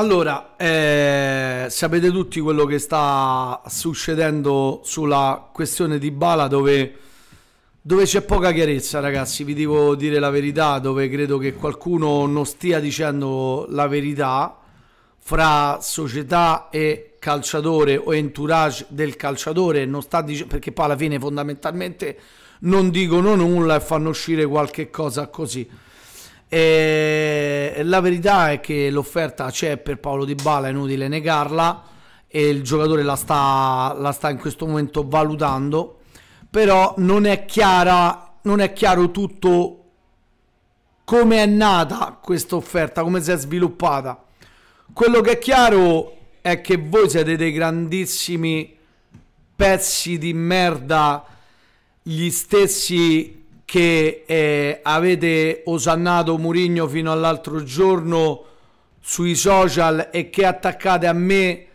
Allora, eh, sapete tutti quello che sta succedendo sulla questione di Bala dove, dove c'è poca chiarezza ragazzi, vi devo dire la verità, dove credo che qualcuno non stia dicendo la verità fra società e calciatore o entourage del calciatore, non sta dicendo perché poi alla fine fondamentalmente non dicono nulla e fanno uscire qualche cosa così e la verità è che l'offerta c'è per Paolo Di Bala, è inutile negarla e il giocatore la sta, la sta in questo momento valutando, però non è, chiara, non è chiaro tutto come è nata questa offerta, come si è sviluppata. Quello che è chiaro è che voi siete dei grandissimi pezzi di merda, gli stessi che eh, avete osannato Murigno fino all'altro giorno sui social e che attaccate a me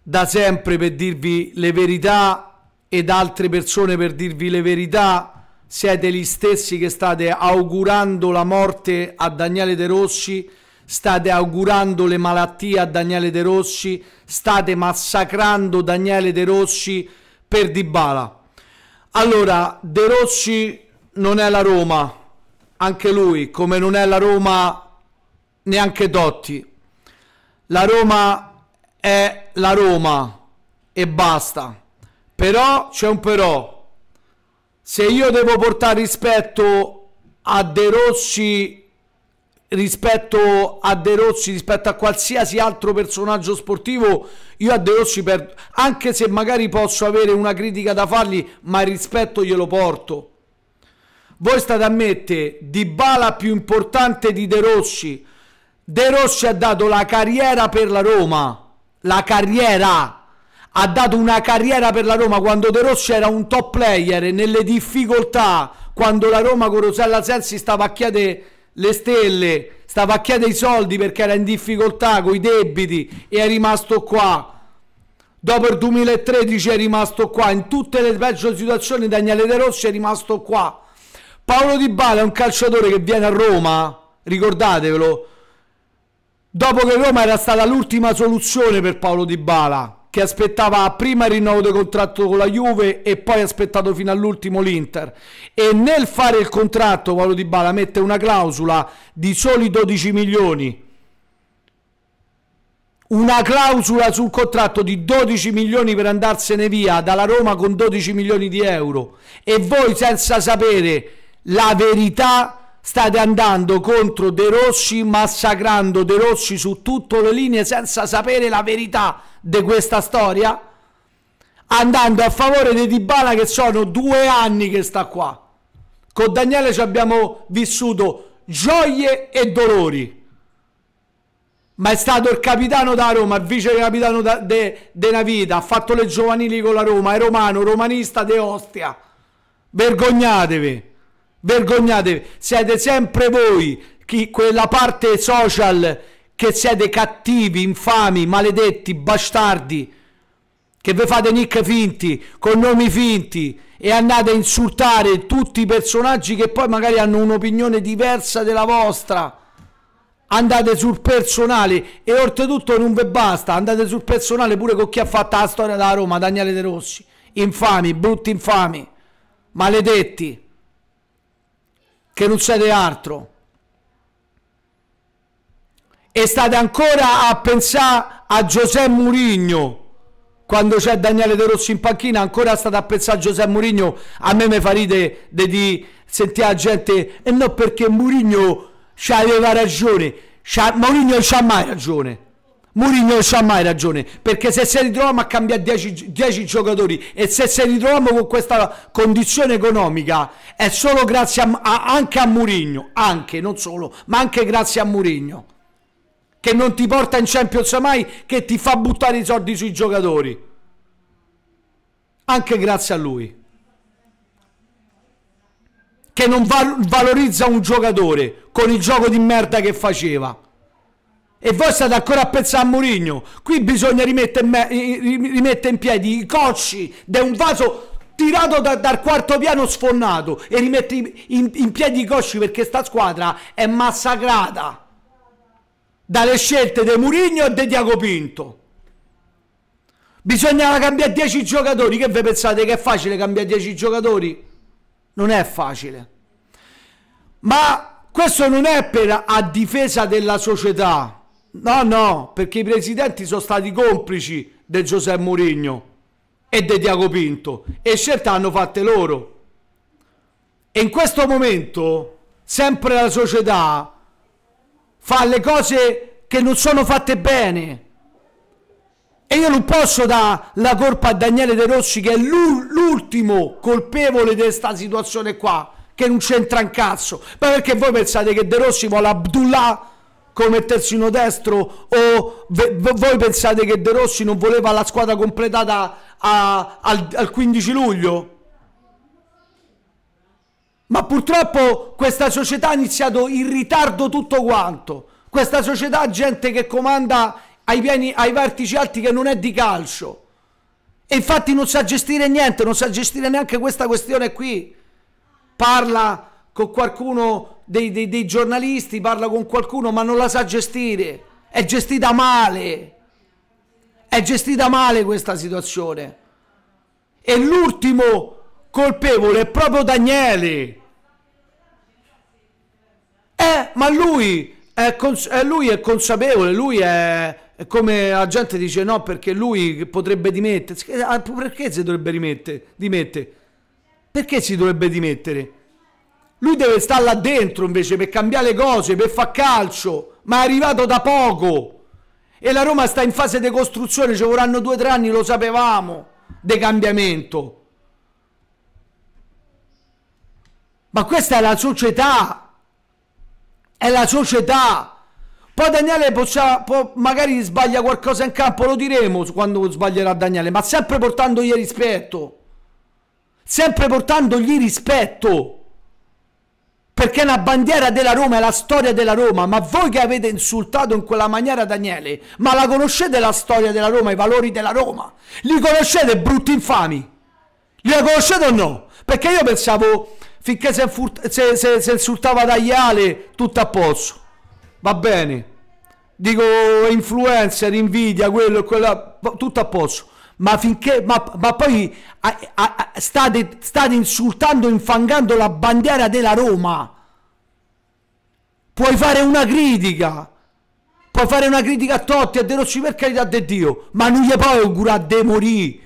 da sempre per dirvi le verità ed altre persone per dirvi le verità siete gli stessi che state augurando la morte a Daniele De Rossi state augurando le malattie a Daniele De Rossi state massacrando Daniele De Rossi per Dybala allora, De Rossi non è la Roma, anche lui, come non è la Roma neanche Dotti. La Roma è la Roma e basta. Però c'è un però. Se io devo portare rispetto a De Rossi rispetto a De Rossi, rispetto a qualsiasi altro personaggio sportivo, io a De Rossi, per, anche se magari posso avere una critica da fargli, ma il rispetto glielo porto. Voi state a mettere Di Bala più importante di De Rossi. De Rossi ha dato la carriera per la Roma. La carriera! Ha dato una carriera per la Roma quando De Rossi era un top player nelle difficoltà, quando la Roma con Rosella Sensi stava a chiedere le stelle, stava a chiedere i soldi perché era in difficoltà con i debiti e è rimasto qua. Dopo il 2013 è rimasto qua, in tutte le peggio situazioni Daniele De Rossi è rimasto qua. Paolo Di Bala è un calciatore che viene a Roma, ricordatevelo, dopo che Roma era stata l'ultima soluzione per Paolo Di Bala che aspettava prima il rinnovo del contratto con la Juve e poi ha aspettato fino all'ultimo l'Inter e nel fare il contratto Paolo Di Bala mette una clausola di soli 12 milioni una clausola sul contratto di 12 milioni per andarsene via dalla Roma con 12 milioni di euro e voi senza sapere la verità state andando contro De Rossi, massacrando De Rossi su tutte le linee senza sapere la verità di questa storia, andando a favore di Dybala che sono due anni che sta qua. Con Daniele ci abbiamo vissuto gioie e dolori. Ma è stato il capitano da Roma, il vice capitano della vita, ha fatto le giovanili con la Roma, è romano, romanista de Ostia. Vergognatevi! vergognatevi, siete sempre voi, chi, quella parte social che siete cattivi, infami, maledetti, bastardi, che vi fate nick finti, con nomi finti e andate a insultare tutti i personaggi che poi magari hanno un'opinione diversa della vostra. Andate sul personale e oltretutto non vi basta, andate sul personale pure con chi ha fatto la storia della Roma, Daniele De Rossi. Infami, brutti infami, maledetti che non siete altro. E state ancora a pensare a Giuseppe Murigno. Quando c'è Daniele De Rossi in panchina, ancora state a pensare a Giuseppe Murigno. A me mi fa ridere di sentire la gente. E no, perché Murigno c'aveva ragione. Mourinho non c'ha mai ragione. Mourinho non c'ha mai ragione, perché se si ritroviamo a cambiare 10, giocatori e se si ritroviamo con questa condizione economica è solo grazie a, a, anche a Mourinho, anche, non solo, ma anche grazie a Mourinho, che non ti porta in Champions mai, che ti fa buttare i soldi sui giocatori. Anche grazie a lui. Che non val valorizza un giocatore con il gioco di merda che faceva. E voi state ancora a pensare a Mourinho. Qui bisogna rimettere in, piedi i cocci di un vaso tirato da, dal quarto piano sfonnato e rimettere in, in piedi i cocci perché sta squadra è massacrata dalle scelte di Mourinho e di Diago Pinto. Bisognava cambiare 10 giocatori. Che vi pensate che è facile cambiare 10 giocatori? Non è facile. Ma questo non è per a difesa della società No, no, perché i presidenti sono stati complici di Giuseppe Mourinho e di Diago Pinto e scelte hanno fatte loro. E in questo momento sempre la società fa le cose che non sono fatte bene. E io non posso dare la colpa a Daniele De Rossi che è l'ultimo colpevole di questa situazione qua, che non c'entra un cazzo. Ma perché voi pensate che De Rossi vuole Abdullah come terzino destro o voi pensate che De Rossi non voleva la squadra completata a, al, al 15 luglio? Ma purtroppo questa società ha iniziato in ritardo tutto quanto. Questa società ha gente che comanda ai, pieni, ai vertici alti che non è di calcio. E infatti non sa gestire niente, non sa gestire neanche questa questione qui. Parla con qualcuno dei, dei, dei giornalisti, parla con qualcuno ma non la sa gestire, è gestita male, è gestita male questa situazione. E l'ultimo colpevole è proprio Daniele. Eh, ma lui è, eh, lui è consapevole, lui è, è, come la gente dice no perché lui potrebbe dimettersi. Eh, ah, perché si dovrebbe dimettere? Perché si dovrebbe dimettere? Lui deve stare là dentro invece per cambiare le cose, per far calcio, ma è arrivato da poco. E la Roma sta in fase di costruzione, ci vorranno due o tre anni, lo sapevamo, di cambiamento. Ma questa è la società. È la società. Poi Daniele possa, può, magari sbaglia qualcosa in campo, lo diremo quando sbaglierà Daniele, ma sempre portandogli rispetto. Sempre portandogli rispetto perché la bandiera della Roma è la storia della Roma, ma voi che avete insultato in quella maniera Daniele, ma la conoscete la storia della Roma, i valori della Roma? Li conoscete brutti infami? Li conoscete o no? Perché io pensavo finché se, se, se, se insultava Tagliale tutto a posto, va bene, dico influencer, invidia, quello e quella, tutto a posto ma, finché, ma, ma poi a, a, a, state, state insultando, infangando la bandiera della Roma. Puoi fare una critica, puoi fare una critica a Totti, a De Rossi per carità di Dio, ma non gli puoi augurare De Morì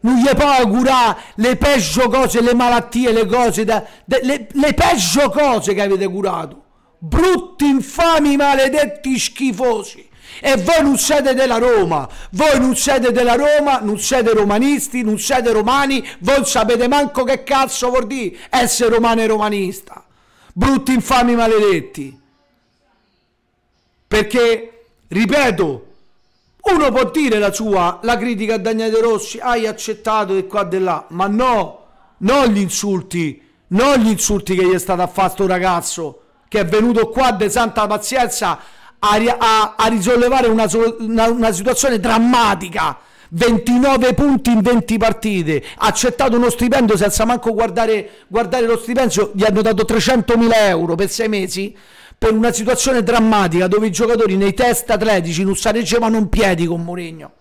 Non gli puoi augurare le peggio cose, le malattie, le cose, da, de, le, le peggio cose che avete curato. Brutti, infami, maledetti, schifosi. E voi non siete della Roma, voi non siete della Roma, non siete romanisti, non siete romani, voi non sapete manco che cazzo vuol dire essere romano e romanista. Brutti infami maledetti. Perché, ripeto, uno può dire la sua, la critica a Daniele Rossi, hai accettato di qua e di là, ma no, non gli insulti, non gli insulti che gli è stato fatto un ragazzo che è venuto qua de santa pazienza a, a, a risollevare una, una, una situazione drammatica. 29 punti in 20 partite, ha accettato uno stipendio senza manco guardare, guardare lo stipendio, gli hanno dato 300.000 euro per 6 mesi per una situazione drammatica dove i giocatori nei test atletici non sarebbero in piedi con Mourinho.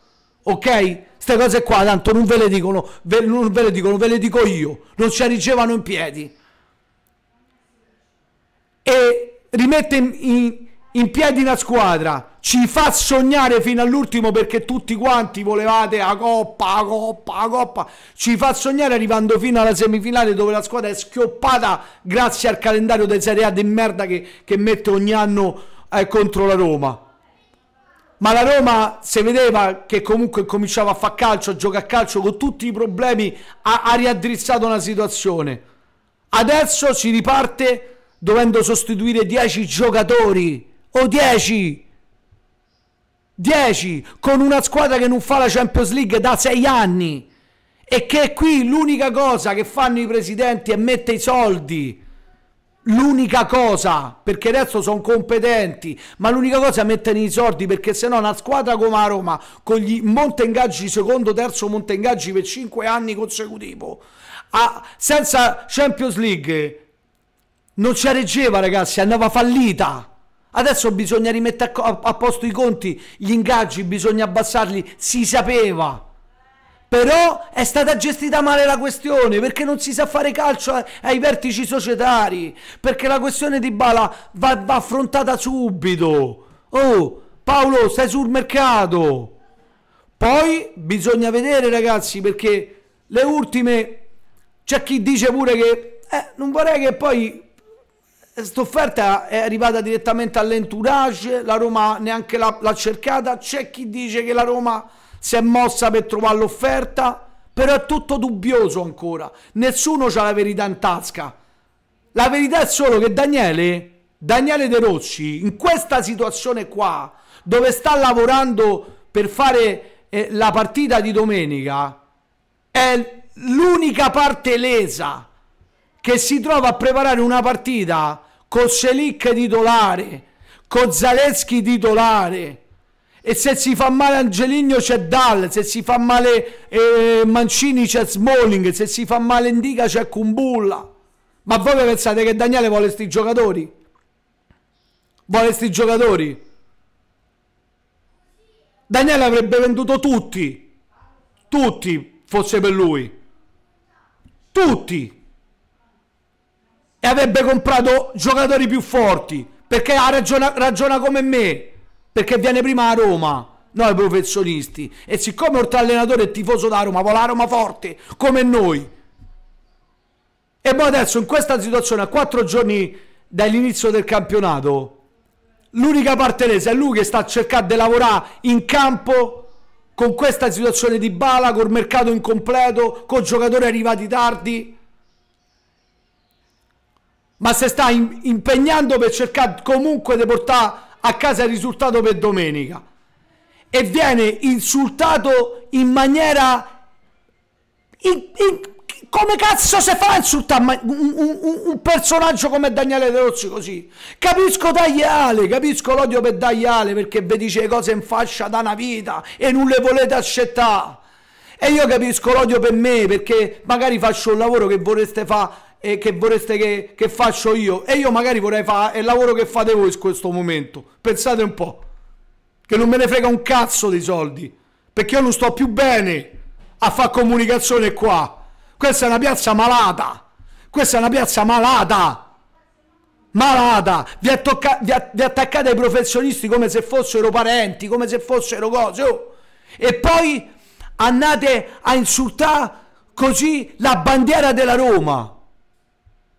Ok? Queste cose qua tanto non ve le dicono, ve, non ve le dicono, ve le dico io, non ci arrivavano in piedi. E rimette in, in in piedi una squadra, ci fa sognare fino all'ultimo perché tutti quanti volevate la coppa, la coppa, la coppa, ci fa sognare arrivando fino alla semifinale dove la squadra è schioppata grazie al calendario dei Serie A di merda che, che mette ogni anno eh, contro la Roma. Ma la Roma si vedeva che comunque cominciava a fare calcio, a giocare a calcio con tutti i problemi, ha, ha riaddrizzato una situazione. Adesso si riparte dovendo sostituire 10 giocatori o 10 10 con una squadra che non fa la Champions League da 6 anni e che qui l'unica cosa che fanno i presidenti è mettere i soldi l'unica cosa perché adesso sono competenti ma l'unica cosa è mettere i soldi perché se no una squadra come la Roma con gli Montengaggi secondo terzo monte Montengaggi per 5 anni consecutivo a, senza Champions League non ci reggeva ragazzi andava fallita Adesso bisogna rimettere a posto i conti, gli ingaggi bisogna abbassarli, si sapeva. Però è stata gestita male la questione perché non si sa fare calcio ai vertici societari, perché la questione di Bala va, va affrontata subito. Oh, Paolo, stai sul mercato. Poi bisogna vedere ragazzi perché le ultime c'è chi dice pure che eh, non vorrei che poi St'offerta è arrivata direttamente all'entourage, la Roma neanche l'ha cercata, c'è chi dice che la Roma si è mossa per trovare l'offerta, però è tutto dubbioso ancora, nessuno ha la verità in tasca. La verità è solo che Daniele, Daniele De Rossi, in questa situazione qua, dove sta lavorando per fare eh, la partita di domenica, è l'unica parte lesa che si trova a preparare una partita con Selic titolare, con Zaleschi titolare, e se si fa male Angeligno c'è Dal, se si fa male eh, Mancini c'è Smalling, se si fa male Indica c'è Kumbulla. Ma voi pensate che Daniele vuole sti giocatori? Vuole sti giocatori? Daniele avrebbe venduto tutti, tutti fosse per lui, tutti e avrebbe comprato giocatori più forti perché ha ragiona, ragiona come me perché viene prima a Roma noi professionisti e siccome oltre allenatore è tifoso da Roma vuole la Roma forte come noi e poi adesso in questa situazione a quattro giorni dall'inizio del campionato l'unica partenese è lui che sta cercando di lavorare in campo con questa situazione di Bala, col mercato incompleto, con giocatori arrivati tardi ma si sta in, impegnando per cercare comunque di portare a casa il risultato per domenica e viene insultato in maniera in, in, come cazzo si fa a insultare un, un, un, personaggio come Daniele De Rossi così? Capisco Tagliale, capisco l'odio per Tagliale perché vi dice cose in fascia da una vita e non le volete accettare. E io capisco l'odio per me perché magari faccio un lavoro che vorreste fare e che vorreste che, che faccio io e io magari vorrei fare il lavoro che fate voi in questo momento. Pensate un po', che non me ne frega un cazzo di soldi, perché io non sto più bene a fare comunicazione qua. Questa è una piazza malata, questa è una piazza malata. Malata, vi, attocca- vi, att vi attaccate ai professionisti come se fossero parenti, come se fossero cose. Oh. E poi andate a insultare così la bandiera della Roma.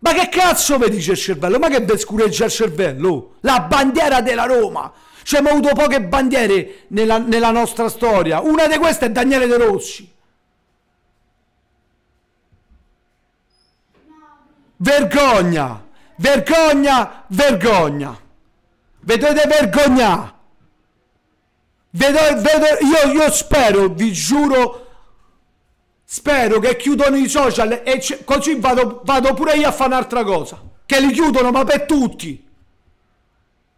Ma che cazzo mi dice il cervello? Ma che vi scureggia il cervello? La bandiera della Roma! Cioè, abbiamo avuto poche bandiere nella, nella nostra storia. Una di queste è Daniele De Rossi. Vergogna! Vergogna! Vergogna! Vedete dovete Vedo, vedo, io, io spero, vi giuro Spero che chiudono i social e così vado, vado pure io a fare un'altra cosa. Che li chiudono, ma per tutti.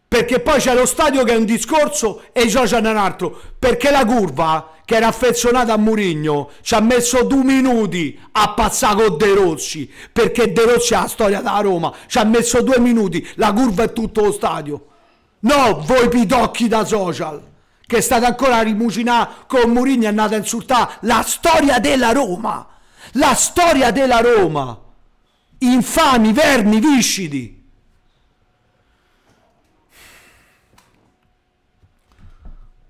Perché poi c'è lo stadio che è un discorso e i social è un altro. Perché la curva, che era affezionata a Murigno, ci ha messo due minuti a passare con De Rossi. Perché De Rossi ha la storia da Roma. Ci ha messo due minuti. La curva è tutto lo stadio. No, voi pidocchi da social che è stata ancora a rimucinare con Mourinho e è andata a insultare la storia della Roma. La storia della Roma. Infami, vermi, viscidi.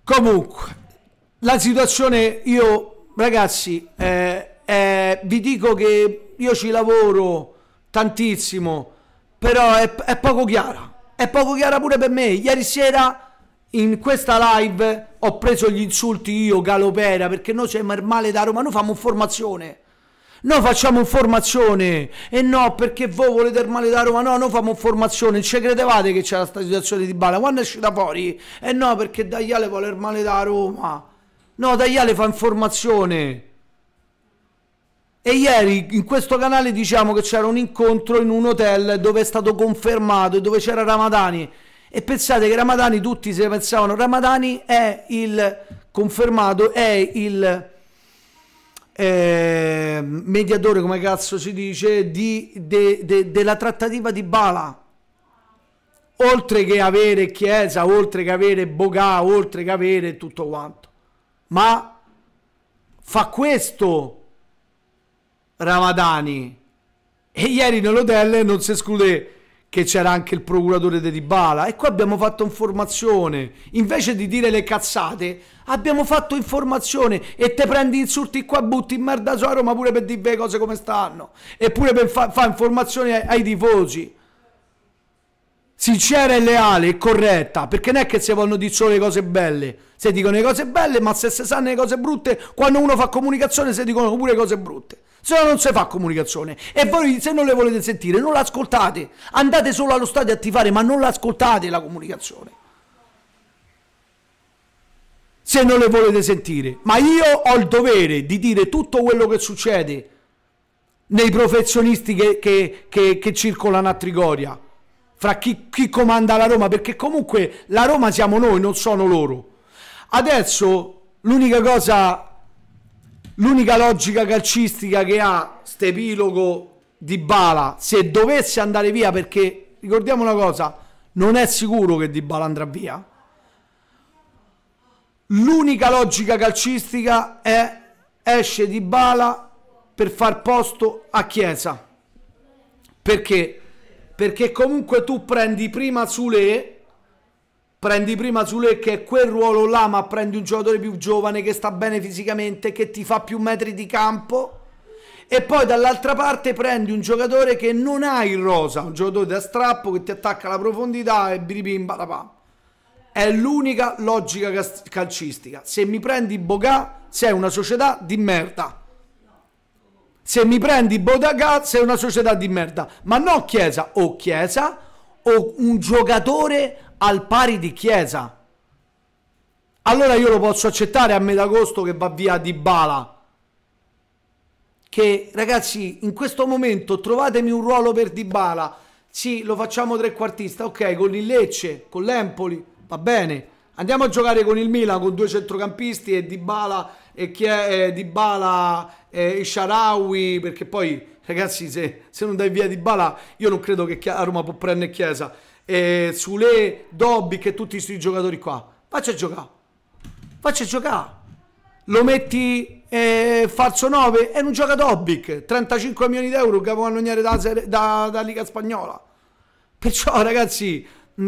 Comunque, la situazione io, ragazzi, eh, eh, vi dico che io ci lavoro tantissimo, però è, è poco chiara. È poco chiara pure per me. Ieri sera in questa live ho preso gli insulti io, Galopera, perché noi siamo il male da Roma, noi facciamo formazione. Noi facciamo formazione e no perché voi volete il male da Roma, no, noi facciamo formazione, ci credevate che c'era questa situazione di Bala, quando è uscita fuori? E no perché Dagliale vuole il male da Roma, no Dagliale fa informazione. E ieri in questo canale diciamo che c'era un incontro in un hotel dove è stato confermato e dove c'era Ramadani e pensate che Ramadani, tutti se pensavano, Ramadani è il confermato, è il eh, mediatore, come cazzo si dice, di, de, de, della trattativa di Bala. Oltre che avere Chiesa, oltre che avere Bogà, oltre che avere tutto quanto. Ma fa questo Ramadani. E ieri nell'hotel non si esclude che c'era anche il procuratore di Dybala e qua abbiamo fatto informazione invece di dire le cazzate abbiamo fatto informazione e te prendi insulti qua butti in merda su a Roma pure per dire le cose come stanno eppure per fare fa informazione ai, ai tifosi sincera e leale e corretta perché non è che si vogliono di solo le cose belle se dicono le cose belle ma se si sanno le cose brutte quando uno fa comunicazione si dicono pure le cose brutte se no non si fa comunicazione. E voi se non le volete sentire non l'ascoltate, andate solo allo stadio a tifare, ma non l'ascoltate la comunicazione. Se non le volete sentire, ma io ho il dovere di dire tutto quello che succede nei professionisti che, che, che, che circolano a Trigoria, fra chi, chi comanda la Roma, perché comunque la Roma siamo noi, non sono loro. Adesso l'unica cosa L'unica logica calcistica che ha questo epilogo di Bala, se dovesse andare via, perché ricordiamo una cosa, non è sicuro che Di Bala andrà via. L'unica logica calcistica è esce Di Bala per far posto a Chiesa. Perché? Perché comunque tu prendi prima Sule prendi prima Zule che è quel ruolo là, ma prendi un giocatore più giovane che sta bene fisicamente, che ti fa più metri di campo e poi dall'altra parte prendi un giocatore che non ha il rosa, un giocatore da strappo che ti attacca alla profondità e biribim balapam. È l'unica logica calcistica. Se mi prendi Bogà, sei una società di merda. Se mi prendi Bodagà, sei una società di merda. Ma non Chiesa, o Chiesa, o un giocatore al pari di Chiesa. Allora io lo posso accettare a metà agosto che va via di bala. Che ragazzi, in questo momento trovatemi un ruolo per di bala. Sì, lo facciamo trequartista, ok, con il Lecce, con l'Empoli, va bene. Andiamo a giocare con il Milan con due centrocampisti e Dybala e chi è eh, Dybala e Sharawi perché poi ragazzi se, se non dai via Dybala io non credo che a Roma può prendere Chiesa eh, Sule, Dobby, che tutti questi giocatori qua. Faccia giocare. Faccia giocare. Lo metti eh, falso 9 e non gioca Dobic. 35 milioni di euro che a da, da, da Liga Spagnola. Perciò ragazzi,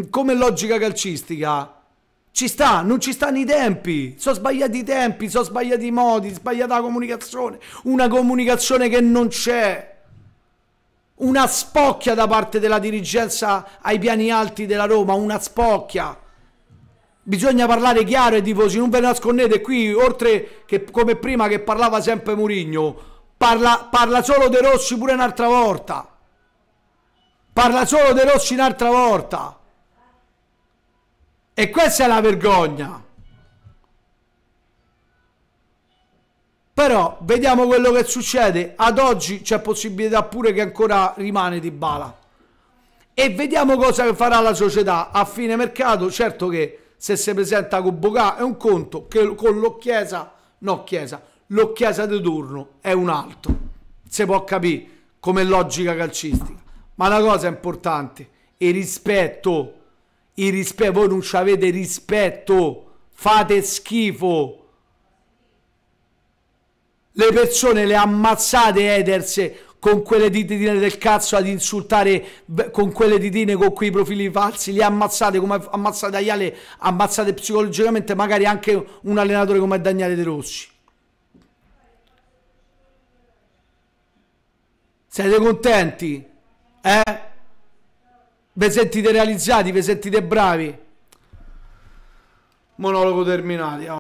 come logica calcistica, ci sta, non ci stanno i tempi, sono sbagliati i tempi, sono sbagliati i modi, sbagliata la comunicazione, una comunicazione che non c'è una spocchia da parte della dirigenza ai piani alti della Roma, una spocchia. Bisogna parlare chiaro ai tifosi, non ve ne nascondete qui, oltre che come prima che parlava sempre Murigno, parla, parla solo De Rossi pure un'altra volta. Parla solo De Rossi un'altra volta. E questa è la vergogna. però vediamo quello che succede ad oggi c'è possibilità pure che ancora rimane di bala e vediamo cosa farà la società a fine mercato certo che se si presenta con Bocà è un conto che con l'occhiesa no chiesa l'occhiesa di turno è un altro si può capire come logica calcistica ma la cosa importante il rispetto il rispetto voi non ci avete rispetto fate schifo le persone le ammazzate Eders con quelle ditine del cazzo ad insultare con quelle ditine con quei profili falsi li ammazzate come ammazzate Aiale ammazzate psicologicamente magari anche un allenatore come Daniele De Rossi siete contenti? eh? vi sentite realizzati? vi sentite bravi? monologo terminato